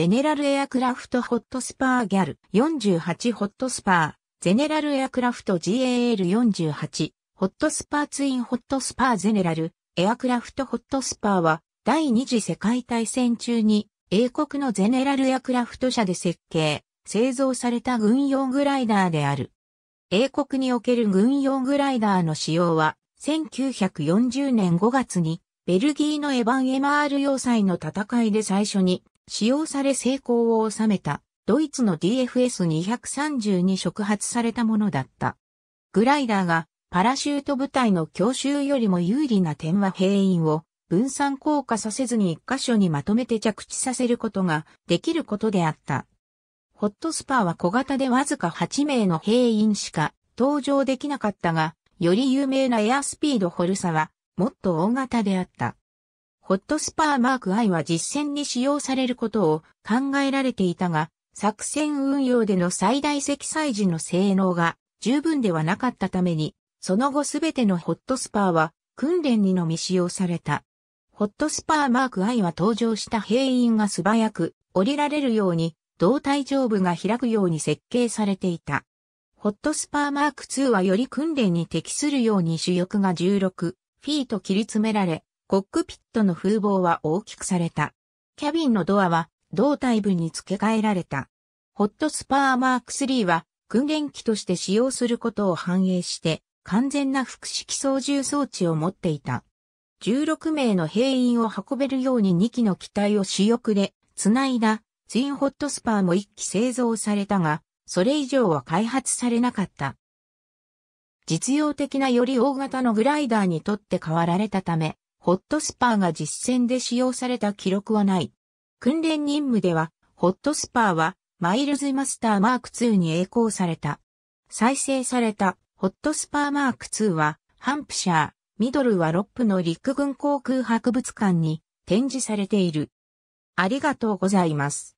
ゼネラルエアクラフトホットスパーギャル48ホットスパー、ゼネラルエアクラフト GAL48、ホットスパーツインホットスパーゼネラル、エアクラフトホットスパーは、第二次世界大戦中に、英国のゼネラルエアクラフト社で設計、製造された軍用グライダーである。英国における軍用グライダーの使用は、1940年5月に、ベルギーのエヴァン・エマール要塞の戦いで最初に使用され成功を収めたドイツの DFS230 に触発されたものだった。グライダーがパラシュート部隊の強襲よりも有利な点は兵員を分散効果させずに一箇所にまとめて着地させることができることであった。ホットスパーは小型でわずか8名の兵員しか登場できなかったが、より有名なエアスピードホルサはもっと大型であった。ホットスパーマーク I は実戦に使用されることを考えられていたが、作戦運用での最大積載時の性能が十分ではなかったために、その後すべてのホットスパーは訓練にのみ使用された。ホットスパーマーク I は登場した兵員が素早く降りられるように胴体上部が開くように設計されていた。ホットスパーマーク2はより訓練に適するように主翼が16フィート切り詰められ、コックピットの風貌は大きくされた。キャビンのドアは胴体部に付け替えられた。ホットスパーマーク3は訓練機として使用することを反映して完全な複式操縦装置を持っていた。16名の兵員を運べるように2機の機体を主翼で繋いだツインホットスパーも1機製造されたが、それ以上は開発されなかった。実用的なより大型のグライダーにとって変わられたため、ホットスパーが実践で使用された記録はない。訓練任務では、ホットスパーは、マイルズマスターマーク2に栄光された。再生された、ホットスパーマーク2は、ハンプシャー、ミドルはロップの陸軍航空博物館に展示されている。ありがとうございます。